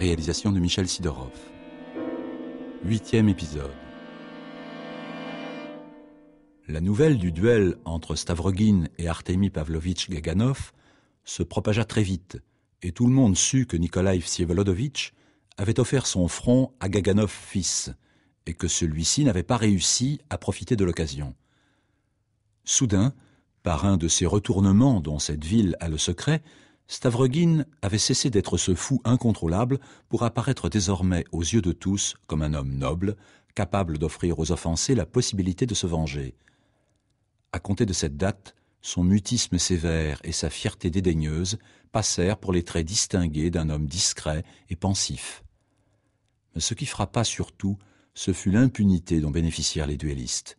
réalisation de Michel Sidorov. Huitième épisode. La nouvelle du duel entre Stavrogin et Artemy Pavlovitch Gaganov se propagea très vite, et tout le monde sut que Nikolai Vsievolodovitch avait offert son front à Gaganov fils, et que celui-ci n'avait pas réussi à profiter de l'occasion. Soudain, par un de ces retournements dont cette ville a le secret, Stavrogin avait cessé d'être ce fou incontrôlable pour apparaître désormais aux yeux de tous comme un homme noble, capable d'offrir aux offensés la possibilité de se venger. À compter de cette date, son mutisme sévère et sa fierté dédaigneuse passèrent pour les traits distingués d'un homme discret et pensif. Mais ce qui frappa surtout, ce fut l'impunité dont bénéficièrent les duellistes.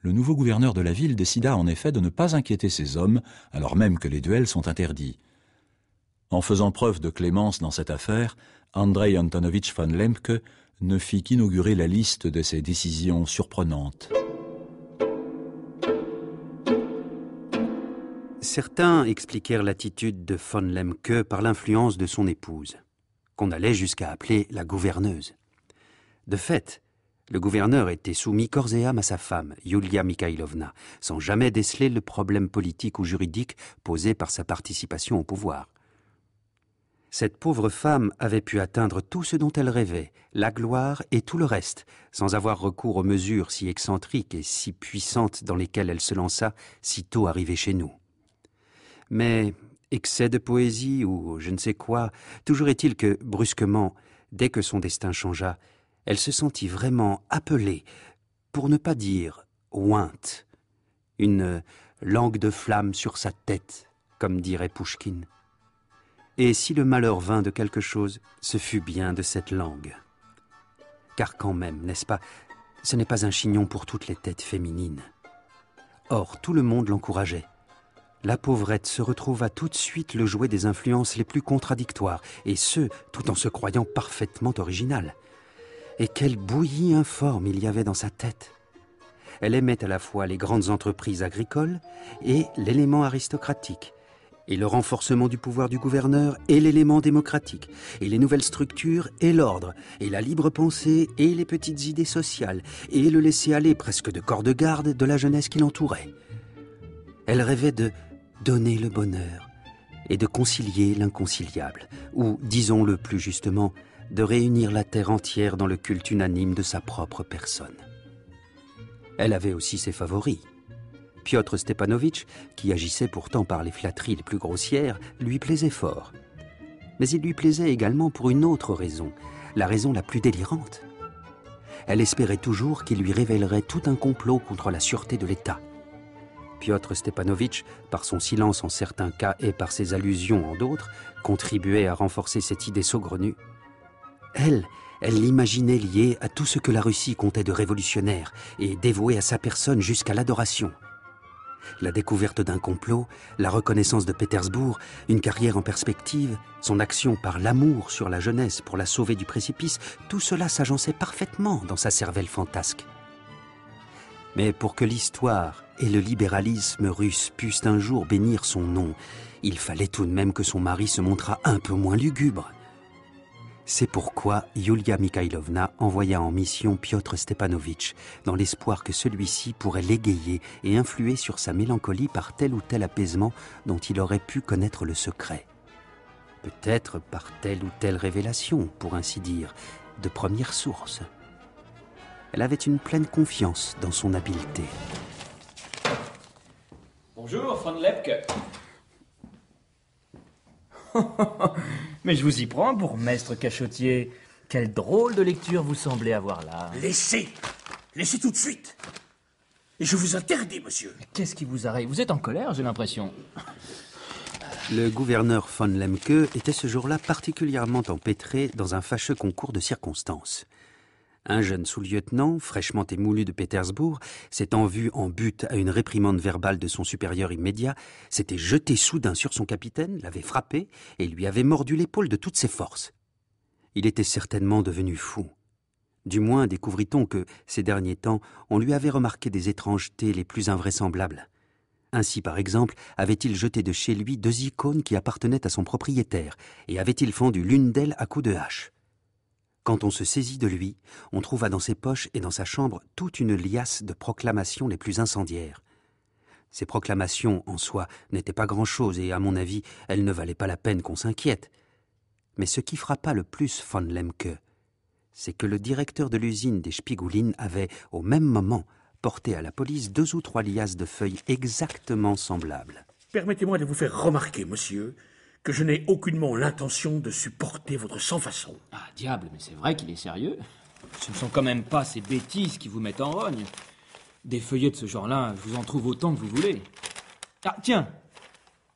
Le nouveau gouverneur de la ville décida en effet de ne pas inquiéter ces hommes, alors même que les duels sont interdits. En faisant preuve de clémence dans cette affaire, Andrei Antonovitch von Lemke ne fit qu'inaugurer la liste de ses décisions surprenantes. Certains expliquèrent l'attitude de von Lemke par l'influence de son épouse, qu'on allait jusqu'à appeler la gouverneuse. De fait, le gouverneur était soumis corps et âme à sa femme, Yulia Mikhailovna, sans jamais déceler le problème politique ou juridique posé par sa participation au pouvoir. Cette pauvre femme avait pu atteindre tout ce dont elle rêvait, la gloire et tout le reste, sans avoir recours aux mesures si excentriques et si puissantes dans lesquelles elle se lança sitôt arrivée chez nous. Mais excès de poésie ou je ne sais quoi, toujours est-il que, brusquement, dès que son destin changea, elle se sentit vraiment appelée, pour ne pas dire ointe, une langue de flamme sur sa tête, comme dirait Pouchkine. Et si le malheur vint de quelque chose, ce fut bien de cette langue. Car quand même, n'est-ce pas, ce n'est pas un chignon pour toutes les têtes féminines. Or, tout le monde l'encourageait. La pauvrette se retrouva tout de suite le jouet des influences les plus contradictoires, et ce, tout en se croyant parfaitement original. Et quelle bouillie informe il y avait dans sa tête Elle aimait à la fois les grandes entreprises agricoles et l'élément aristocratique, et le renforcement du pouvoir du gouverneur et l'élément démocratique, et les nouvelles structures et l'ordre, et la libre pensée et les petites idées sociales, et le laisser aller presque de corps de garde de la jeunesse qui l'entourait. Elle rêvait de donner le bonheur et de concilier l'inconciliable, ou, disons-le plus justement, de réunir la terre entière dans le culte unanime de sa propre personne. Elle avait aussi ses favoris, Piotr Stepanovitch, qui agissait pourtant par les flatteries les plus grossières, lui plaisait fort. Mais il lui plaisait également pour une autre raison, la raison la plus délirante. Elle espérait toujours qu'il lui révélerait tout un complot contre la sûreté de l'État. Piotr Stepanovitch, par son silence en certains cas et par ses allusions en d'autres, contribuait à renforcer cette idée saugrenue. Elle, elle l'imaginait liée à tout ce que la Russie comptait de révolutionnaire et dévouée à sa personne jusqu'à l'adoration. La découverte d'un complot, la reconnaissance de Pétersbourg, une carrière en perspective, son action par l'amour sur la jeunesse pour la sauver du précipice, tout cela s'agençait parfaitement dans sa cervelle fantasque. Mais pour que l'histoire et le libéralisme russe puissent un jour bénir son nom, il fallait tout de même que son mari se montrât un peu moins lugubre. C'est pourquoi Yulia Mikhailovna envoya en mission Piotr Stepanovitch, dans l'espoir que celui-ci pourrait l'égayer et influer sur sa mélancolie par tel ou tel apaisement dont il aurait pu connaître le secret. Peut-être par telle ou telle révélation, pour ainsi dire, de première source. Elle avait une pleine confiance dans son habileté. Bonjour, von Lepke. Mais je vous y prends, pour maître cachotier. Quelle drôle de lecture vous semblez avoir là. Laissez Laissez tout de suite Et je vous interdis, monsieur Qu'est-ce qui vous arrête Vous êtes en colère, j'ai l'impression. Le gouverneur von Lemke était ce jour-là particulièrement empêtré dans un fâcheux concours de circonstances. Un jeune sous-lieutenant, fraîchement émoulu de Pétersbourg, s'étant vu en but à une réprimande verbale de son supérieur immédiat, s'était jeté soudain sur son capitaine, l'avait frappé et lui avait mordu l'épaule de toutes ses forces. Il était certainement devenu fou. Du moins découvrit-on que, ces derniers temps, on lui avait remarqué des étrangetés les plus invraisemblables. Ainsi, par exemple, avait-il jeté de chez lui deux icônes qui appartenaient à son propriétaire, et avait-il fendu l'une d'elles à coups de hache. Quand on se saisit de lui, on trouva dans ses poches et dans sa chambre toute une liasse de proclamations les plus incendiaires. Ces proclamations, en soi, n'étaient pas grand-chose, et à mon avis, elles ne valaient pas la peine qu'on s'inquiète. Mais ce qui frappa le plus von Lemke, c'est que le directeur de l'usine des Spigoulines avait, au même moment, porté à la police deux ou trois liasses de feuilles exactement semblables. Permettez-moi de vous faire remarquer, monsieur, que je n'ai aucunement l'intention de supporter votre sans-façon. Ah, diable, mais c'est vrai qu'il est sérieux. Ce ne sont quand même pas ces bêtises qui vous mettent en rogne. Des feuillets de ce genre-là, je vous en trouve autant que vous voulez. Ah, tiens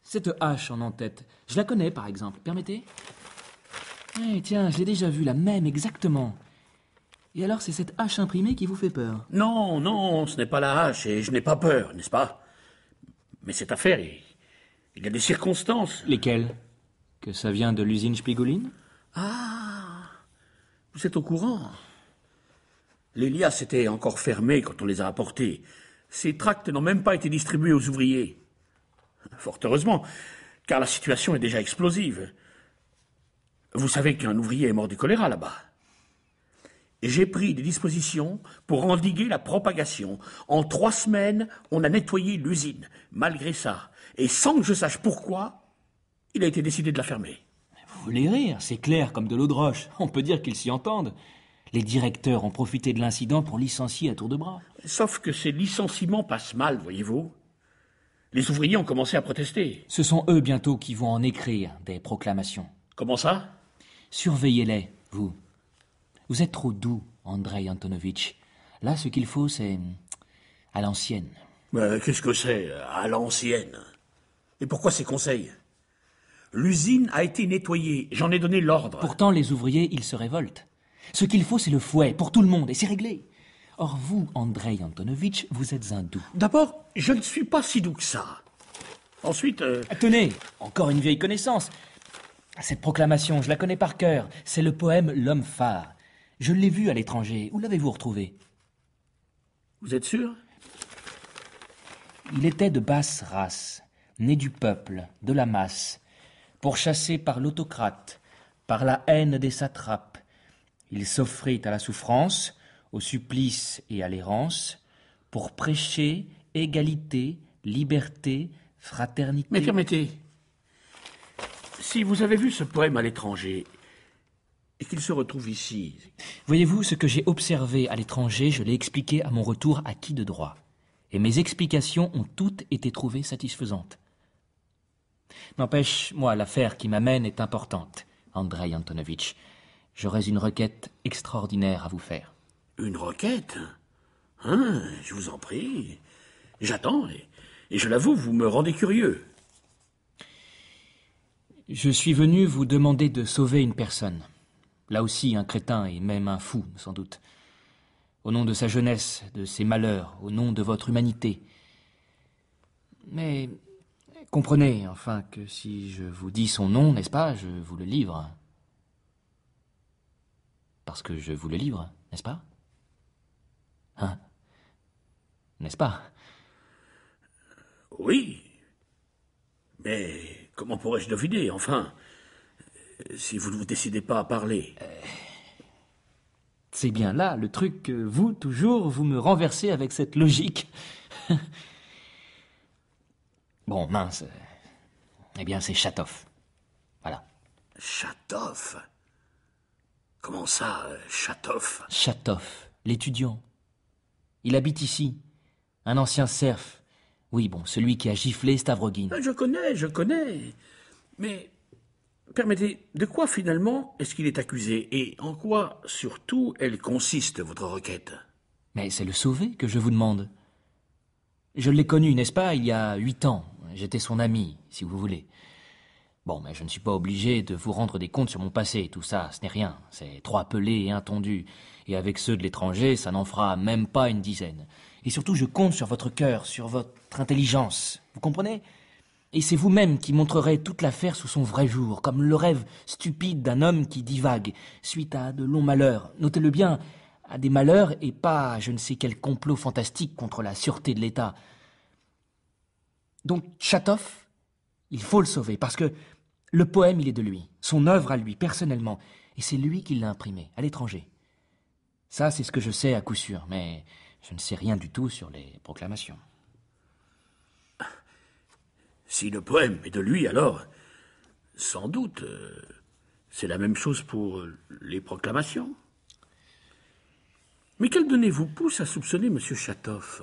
Cette hache en en-tête, je la connais par exemple, permettez Eh, tiens, je l'ai déjà vu, la même exactement. Et alors, c'est cette hache imprimée qui vous fait peur Non, non, ce n'est pas la hache, et je n'ai pas peur, n'est-ce pas Mais cette affaire est il y a des circonstances. Lesquelles Que ça vient de l'usine Spigoline Ah Vous êtes au courant Les lias étaient encore fermées quand on les a apportées. Ces tracts n'ont même pas été distribués aux ouvriers. Fort heureusement, car la situation est déjà explosive. Vous savez qu'un ouvrier est mort du choléra là-bas. J'ai pris des dispositions pour endiguer la propagation. En trois semaines, on a nettoyé l'usine. Malgré ça, et sans que je sache pourquoi, il a été décidé de la fermer. Vous voulez rire, c'est clair comme de l'eau de roche. On peut dire qu'ils s'y entendent. Les directeurs ont profité de l'incident pour licencier à tour de bras. Sauf que ces licenciements passent mal, voyez-vous. Les ouvriers ont commencé à protester. Ce sont eux bientôt qui vont en écrire des proclamations. Comment ça Surveillez-les, vous. Vous êtes trop doux, Andrei Antonovitch. Là, ce qu'il faut, c'est. à l'ancienne. Euh, qu'est-ce que c'est, à l'ancienne et pourquoi ces conseils L'usine a été nettoyée, j'en ai donné l'ordre. Pourtant, les ouvriers, ils se révoltent. Ce qu'il faut, c'est le fouet, pour tout le monde, et c'est réglé. Or, vous, Andrei Antonovitch, vous êtes un doux. D'abord, je ne suis pas si doux que ça. Ensuite. Euh, Tenez, encore une vieille connaissance. Cette proclamation, je la connais par cœur. C'est le poème L'homme phare. Je l'ai vu à l'étranger. Où l'avez-vous retrouvé Vous êtes sûr Il était de basse race né du peuple, de la masse, pourchassé par l'autocrate, par la haine des satrapes, il s'offrit à la souffrance, au supplice et à l'errance, pour prêcher égalité, liberté, fraternité. Mais permettez, si vous avez vu ce poème à l'étranger et qu'il se retrouve ici. Voyez-vous, ce que j'ai observé à l'étranger, je l'ai expliqué à mon retour à qui de droit. Et mes explications ont toutes été trouvées satisfaisantes. N'empêche, moi, l'affaire qui m'amène est importante, Andrei Antonovitch. J'aurais une requête extraordinaire à vous faire. Une requête Hein Je vous en prie. J'attends, et, et je l'avoue, vous me rendez curieux. Je suis venu vous demander de sauver une personne. Là aussi, un crétin et même un fou, sans doute. Au nom de sa jeunesse, de ses malheurs, au nom de votre humanité. Mais Comprenez, enfin, que si je vous dis son nom, n'est-ce pas, je vous le livre. Parce que je vous le livre, n'est-ce pas Hein N'est-ce pas Oui. Mais comment pourrais-je deviner, enfin, si vous ne vous décidez pas à parler C'est bien là le truc que vous, toujours, vous me renversez avec cette logique. Bon, mince. Eh bien, c'est Chatoff. Voilà. Chatoff Comment ça, euh, Chatoff Chatov, l'étudiant. Il habite ici. Un ancien serf. Oui, bon, celui qui a giflé Stavrogin. Ah, je connais, je connais. Mais permettez, de quoi finalement est-ce qu'il est accusé Et en quoi, surtout, elle consiste, votre requête Mais c'est le sauver que je vous demande. Je l'ai connu, n'est-ce pas, il y a huit ans, J'étais son ami, si vous voulez. Bon, mais je ne suis pas obligé de vous rendre des comptes sur mon passé, tout ça, ce n'est rien. C'est trop appelé et un Et avec ceux de l'étranger, ça n'en fera même pas une dizaine. Et surtout, je compte sur votre cœur, sur votre intelligence. Vous comprenez Et c'est vous-même qui montrerez toute l'affaire sous son vrai jour, comme le rêve stupide d'un homme qui divague, suite à de longs malheurs. Notez-le bien, à des malheurs et pas à je ne sais quel complot fantastique contre la sûreté de l'État. Donc chatoff, il faut le sauver, parce que le poème, il est de lui, son œuvre à lui, personnellement, et c'est lui qui l'a imprimé, à l'étranger. Ça, c'est ce que je sais à coup sûr, mais je ne sais rien du tout sur les proclamations. Si le poème est de lui, alors, sans doute, euh, c'est la même chose pour les proclamations. Mais quelle donnée vous pousse à soupçonner M. Chatoff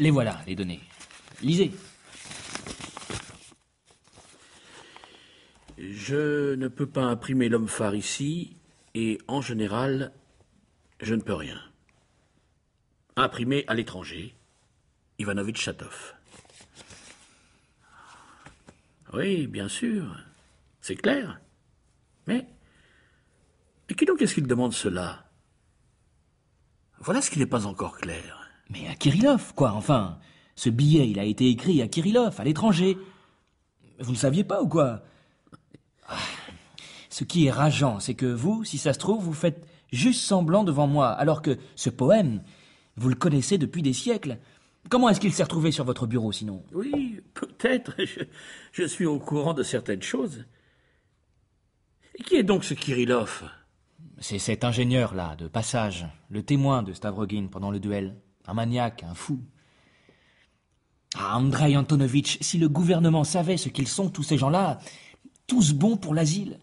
les voilà, les données. Lisez. Je ne peux pas imprimer l'homme phare ici, et en général, je ne peux rien. Imprimer à l'étranger, Ivanovitch Chatov. Oui, bien sûr, c'est clair. Mais et qui donc est-ce qu'il demande cela Voilà ce qui n'est pas encore clair. Mais à Kirillov, quoi, enfin. Ce billet, il a été écrit à Kirillov, à l'étranger. Vous ne saviez pas ou quoi Ce qui est rageant, c'est que vous, si ça se trouve, vous faites juste semblant devant moi, alors que ce poème, vous le connaissez depuis des siècles. Comment est-ce qu'il s'est retrouvé sur votre bureau, sinon Oui, peut-être. Je, je, suis au courant de certaines choses. Et qui est donc ce Kirillov C'est cet ingénieur-là, de passage, le témoin de Stavrogin pendant le duel un maniaque, un fou. Ah, Andrei Antonovitch, si le gouvernement savait ce qu'ils sont, tous ces gens-là, tous bons pour l'asile.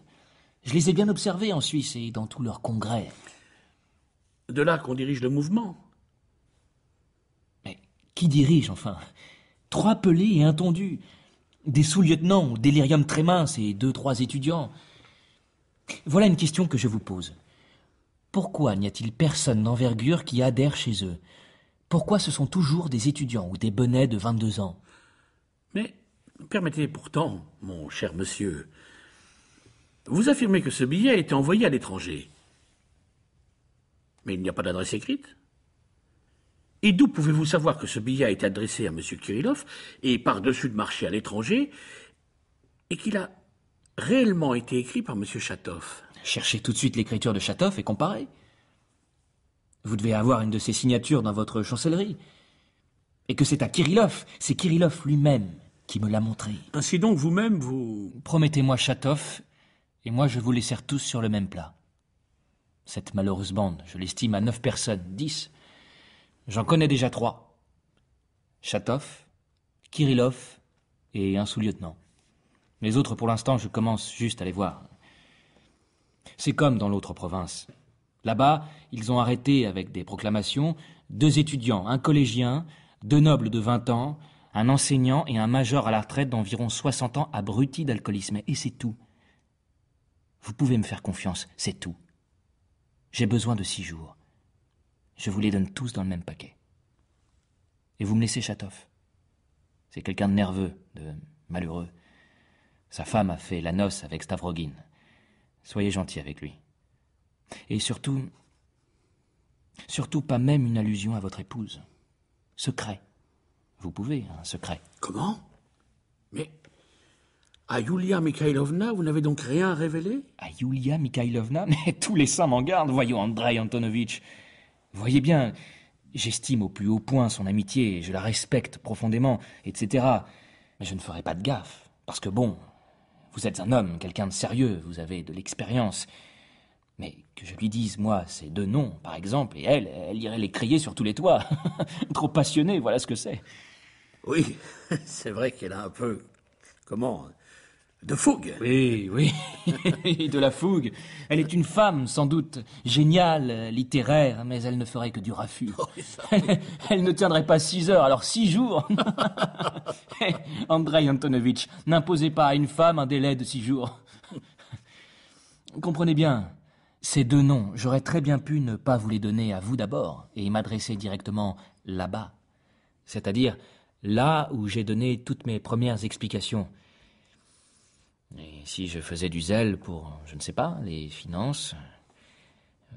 Je les ai bien observés en Suisse et dans tous leurs congrès. De là qu'on dirige le mouvement. Mais qui dirige, enfin Trois pelés et un Des sous-lieutenants au délirium très mince et deux, trois étudiants. Voilà une question que je vous pose. Pourquoi n'y a-t-il personne d'envergure qui adhère chez eux pourquoi ce sont toujours des étudiants ou des bonnets de 22 ans Mais permettez pourtant, mon cher monsieur, vous affirmez que ce billet a été envoyé à l'étranger. Mais il n'y a pas d'adresse écrite. Et d'où pouvez-vous savoir que ce billet a été adressé à M. Kirillov et par-dessus de marché à l'étranger et qu'il a réellement été écrit par M. Chatoff Cherchez tout de suite l'écriture de Chatoff et comparez. Vous devez avoir une de ces signatures dans votre chancellerie. Et que c'est à Kirillov, c'est Kirillov lui-même qui me l'a montré. Ainsi ben, donc, vous-même, vous... Promettez-moi Chatov, et moi je vous les sers tous sur le même plat. Cette malheureuse bande, je l'estime à neuf personnes, dix. J'en connais déjà trois. Chatov, Kirillov et un sous-lieutenant. Les autres, pour l'instant, je commence juste à les voir. C'est comme dans l'autre province. Là-bas, ils ont arrêté, avec des proclamations, deux étudiants, un collégien, deux nobles de 20 ans, un enseignant et un major à la retraite d'environ 60 ans abrutis d'alcoolisme. Et c'est tout. Vous pouvez me faire confiance, c'est tout. J'ai besoin de six jours. Je vous les donne tous dans le même paquet. Et vous me laissez Chatoff. C'est quelqu'un de nerveux, de malheureux. Sa femme a fait la noce avec Stavrogin. Soyez gentil avec lui. Et surtout, surtout pas même une allusion à votre épouse. Secret. Vous pouvez, hein, un secret. Comment Mais à Yulia Mikhailovna, vous n'avez donc rien révélé À Yulia Mikhailovna Mais tous les saints m'en gardent, voyons Andrei Antonovitch. Voyez bien, j'estime au plus haut point son amitié, je la respecte profondément, etc. Mais je ne ferai pas de gaffe, parce que bon, vous êtes un homme, quelqu'un de sérieux, vous avez de l'expérience. Mais que je lui dise, moi, ces deux noms, par exemple, et elle, elle irait les crier sur tous les toits. Trop passionnée, voilà ce que c'est. Oui, c'est vrai qu'elle a un peu. Comment De fougue. Oui, oui, de la fougue. Elle est une femme, sans doute, géniale, littéraire, mais elle ne ferait que du raffut. elle, oh, elle, ne tiendrait pas six heures, alors six jours. Andrei Antonovitch, n'imposez pas à une femme un délai de six jours. Comprenez bien, ces deux noms, j'aurais très bien pu ne pas vous les donner à vous d'abord et m'adresser directement là-bas, c'est-à-dire là où j'ai donné toutes mes premières explications. Et si je faisais du zèle pour, je ne sais pas, les finances,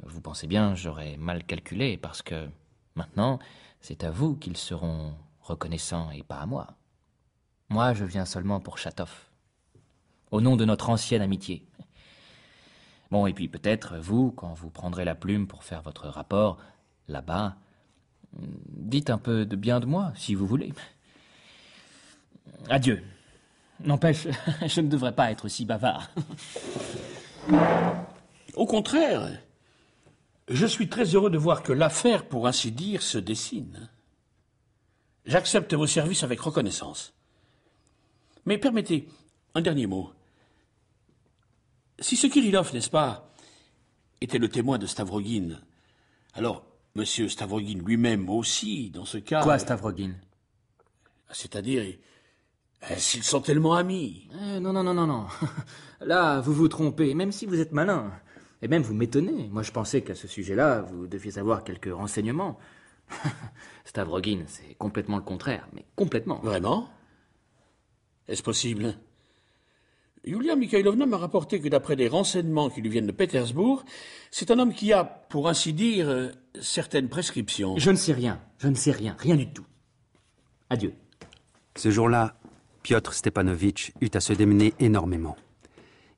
vous pensez bien, j'aurais mal calculé parce que maintenant, c'est à vous qu'ils seront reconnaissants et pas à moi. Moi, je viens seulement pour Chatoff, au nom de notre ancienne amitié. Bon, et puis peut-être, vous, quand vous prendrez la plume pour faire votre rapport, là-bas, hum, dites un peu de bien de moi, si vous voulez. Adieu. N'empêche, je ne devrais pas être si bavard. Au contraire, je suis très heureux de voir que l'affaire, pour ainsi dire, se dessine. J'accepte vos services avec reconnaissance. Mais permettez un dernier mot. Si ce Kirillov, n'est-ce pas, était le témoin de Stavrogin, alors Monsieur Stavrogin lui-même aussi, dans ce cas. Quoi, Stavrogin C'est-à-dire, s'ils sont tellement amis. non, non, non, non, non. Là, vous vous trompez, même si vous êtes malin. Et même vous m'étonnez. Moi, je pensais qu'à ce sujet-là, vous deviez avoir quelques renseignements. Stavrogin, c'est complètement le contraire, mais complètement. Vraiment Est-ce possible Julia Mikhailovna m'a rapporté que d'après des renseignements qui lui viennent de Pétersbourg, c'est un homme qui a, pour ainsi dire, euh, certaines prescriptions. Je ne sais rien, je ne sais rien, rien du tout. Adieu. Ce jour-là, Piotr Stepanovitch eut à se démener énormément.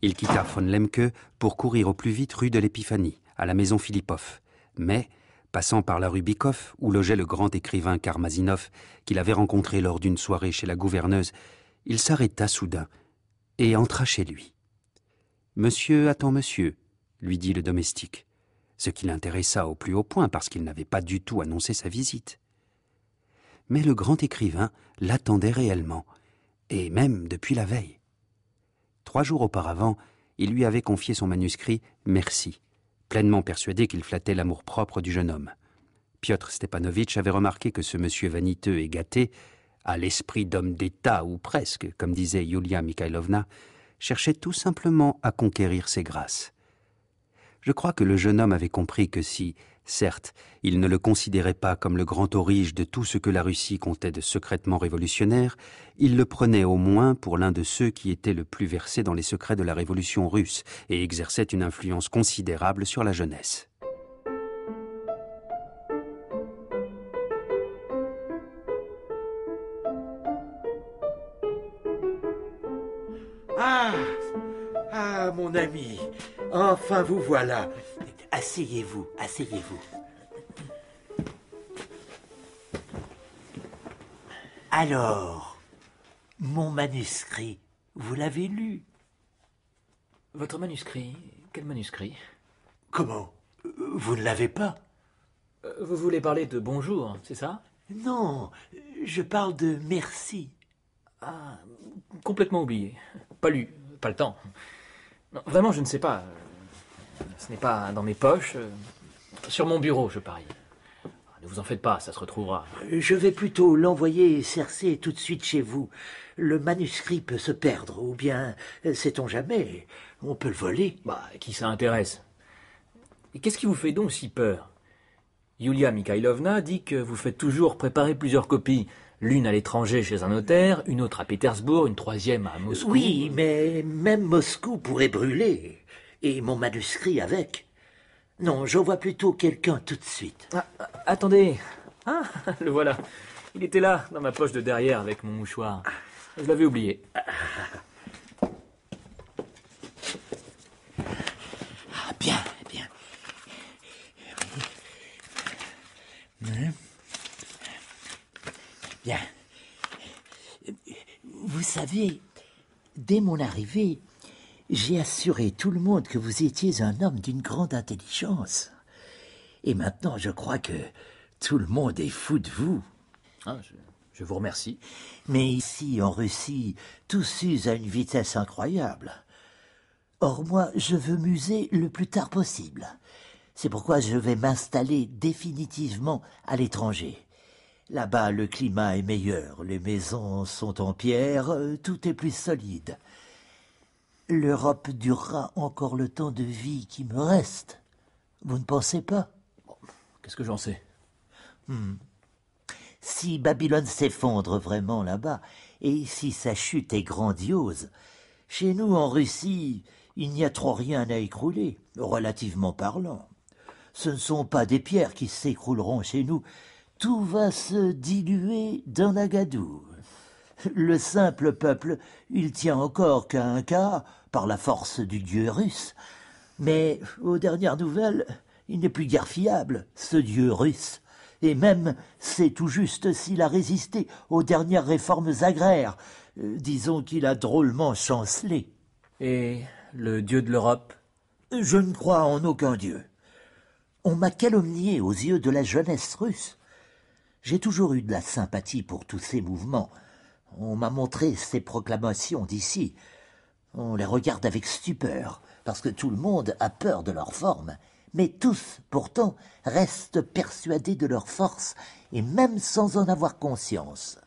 Il quitta von Lemke pour courir au plus vite rue de l'Épiphanie, à la maison Philippov. Mais, passant par la rue Bikoff, où logeait le grand écrivain Karmazinov, qu'il avait rencontré lors d'une soirée chez la gouverneuse, il s'arrêta soudain et entra chez lui. Monsieur attend monsieur, lui dit le domestique, ce qui l'intéressa au plus haut point parce qu'il n'avait pas du tout annoncé sa visite. Mais le grand écrivain l'attendait réellement, et même depuis la veille. Trois jours auparavant, il lui avait confié son manuscrit Merci, pleinement persuadé qu'il flattait l'amour-propre du jeune homme. Piotr Stepanovitch avait remarqué que ce monsieur vaniteux et gâté à l'esprit d'homme d'État, ou presque, comme disait Yulia Mikhailovna, cherchait tout simplement à conquérir ses grâces. Je crois que le jeune homme avait compris que si, certes, il ne le considérait pas comme le grand origine de tout ce que la Russie comptait de secrètement révolutionnaire, il le prenait au moins pour l'un de ceux qui étaient le plus versés dans les secrets de la révolution russe et exerçait une influence considérable sur la jeunesse. mon ami, enfin vous voilà. Asseyez-vous, asseyez-vous. Alors, mon manuscrit, vous l'avez lu Votre manuscrit Quel manuscrit Comment Vous ne l'avez pas euh, Vous voulez parler de bonjour, c'est ça Non, je parle de merci. Ah, complètement oublié. Pas lu, pas le temps vraiment, je ne sais pas. Euh, ce n'est pas dans mes poches. Euh, sur mon bureau, je parie. Ah, ne vous en faites pas, ça se retrouvera. Je vais plutôt l'envoyer cercer tout de suite chez vous. Le manuscrit peut se perdre, ou bien, euh, sait-on jamais, on peut le voler. Bah, qui ça intéresse Et qu'est-ce qui vous fait donc si peur Yulia Mikhailovna dit que vous faites toujours préparer plusieurs copies. L'une à l'étranger chez un notaire, une autre à Pétersbourg, une troisième à Moscou. Oui, mais même Moscou pourrait brûler. Et mon manuscrit avec. Non, je vois plutôt quelqu'un tout de suite. Ah, ah, attendez. Ah, le voilà. Il était là, dans ma poche de derrière, avec mon mouchoir. Je l'avais oublié. Ah, Bien. Vous savez, dès mon arrivée, j'ai assuré tout le monde que vous étiez un homme d'une grande intelligence. Et maintenant, je crois que tout le monde est fou de vous. Ah, je, je vous remercie. Mais ici, en Russie, tout s'use à une vitesse incroyable. Or, moi, je veux muser le plus tard possible. C'est pourquoi je vais m'installer définitivement à l'étranger. Là-bas, le climat est meilleur, les maisons sont en pierre, euh, tout est plus solide. L'Europe durera encore le temps de vie qui me reste. Vous ne pensez pas Qu'est-ce que j'en sais hmm. Si Babylone s'effondre vraiment là-bas, et si sa chute est grandiose, chez nous en Russie, il n'y a trop rien à écrouler, relativement parlant. Ce ne sont pas des pierres qui s'écrouleront chez nous, tout va se diluer dans la Le simple peuple, il tient encore qu'à un cas, par la force du dieu russe. Mais, aux dernières nouvelles, il n'est plus guère fiable, ce dieu russe. Et même, c'est tout juste s'il a résisté aux dernières réformes agraires. Euh, disons qu'il a drôlement chancelé. Et le dieu de l'Europe Je ne crois en aucun dieu. On m'a calomnié aux yeux de la jeunesse russe. J'ai toujours eu de la sympathie pour tous ces mouvements. On m'a montré ces proclamations d'ici. On les regarde avec stupeur, parce que tout le monde a peur de leur forme. Mais tous, pourtant, restent persuadés de leur force, et même sans en avoir conscience.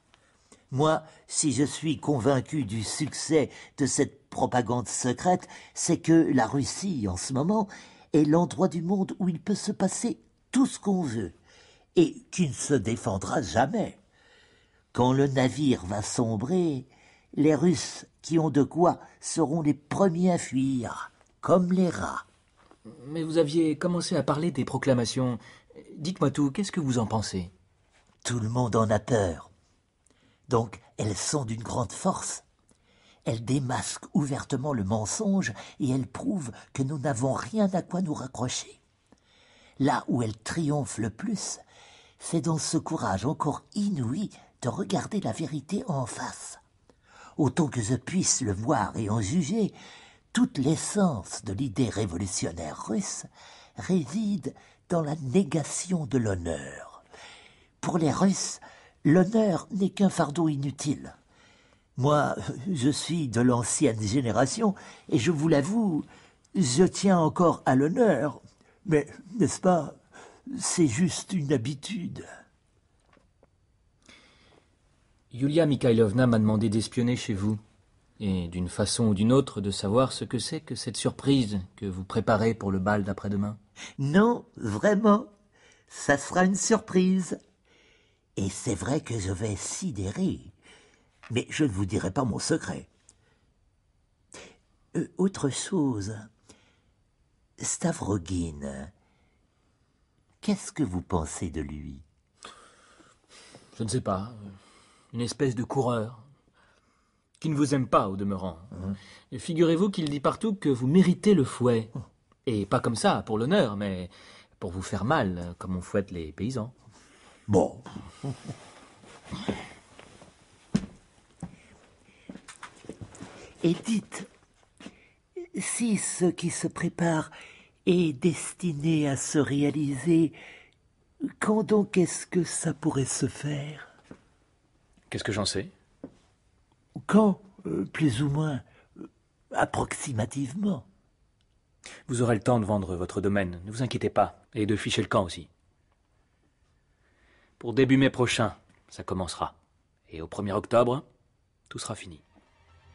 Moi, si je suis convaincu du succès de cette propagande secrète, c'est que la Russie, en ce moment, est l'endroit du monde où il peut se passer tout ce qu'on veut et qui ne se défendra jamais. Quand le navire va sombrer, les Russes qui ont de quoi seront les premiers à fuir, comme les rats. Mais vous aviez commencé à parler des proclamations. Dites-moi tout, qu'est-ce que vous en pensez Tout le monde en a peur. Donc elles sont d'une grande force. Elles démasquent ouvertement le mensonge et elles prouvent que nous n'avons rien à quoi nous raccrocher. Là où elles triomphent le plus, c'est dans ce courage encore inouï de regarder la vérité en face. Autant que je puisse le voir et en juger, toute l'essence de l'idée révolutionnaire russe réside dans la négation de l'honneur. Pour les Russes, l'honneur n'est qu'un fardeau inutile. Moi, je suis de l'ancienne génération, et je vous l'avoue, je tiens encore à l'honneur, mais, n'est-ce pas, c'est juste une habitude. Yulia Mikhailovna m'a demandé d'espionner chez vous, et d'une façon ou d'une autre de savoir ce que c'est que cette surprise que vous préparez pour le bal d'après-demain. Non, vraiment, ça sera une surprise. Et c'est vrai que je vais sidérer, mais je ne vous dirai pas mon secret. Euh, autre chose, Stavrogin... Qu'est-ce que vous pensez de lui Je ne sais pas. Une espèce de coureur. Qui ne vous aime pas, au demeurant. Hein figurez-vous qu'il dit partout que vous méritez le fouet. Oh. Et pas comme ça, pour l'honneur, mais pour vous faire mal, comme on fouette les paysans. Bon. Et dites, si ce qui se prépare est destiné à se réaliser, quand donc est-ce que ça pourrait se faire Qu'est-ce que j'en sais Quand, euh, plus ou moins, euh, approximativement. Vous aurez le temps de vendre votre domaine, ne vous inquiétez pas, et de ficher le camp aussi. Pour début mai prochain, ça commencera. Et au 1er octobre, tout sera fini.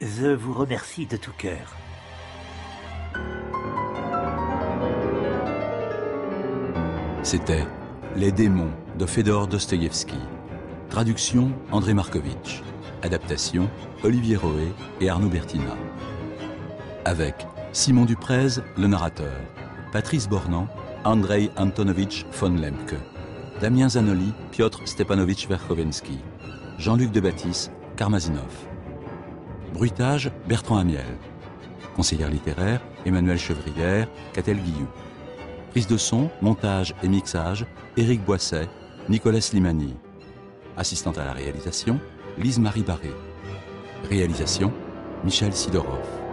Je vous remercie de tout cœur. C'était Les démons de Fédor Dostoïevski. Traduction André Markovitch. Adaptation Olivier Roé et Arnaud Bertina. Avec Simon Duprez, le narrateur, Patrice Bornan, Andrei Antonovitch von Lemke, Damien Zanoli, Piotr Stepanovitch Verkhovensky, Jean-Luc de Baptiste, Karmazinov. Bruitage, Bertrand Amiel. Conseillère littéraire, Emmanuel Chevrière, Catel Guillou. Prise de son, montage et mixage, Éric Boisset, Nicolas Slimani. Assistante à la réalisation, Lise-Marie Barré. Réalisation, Michel Sidorov.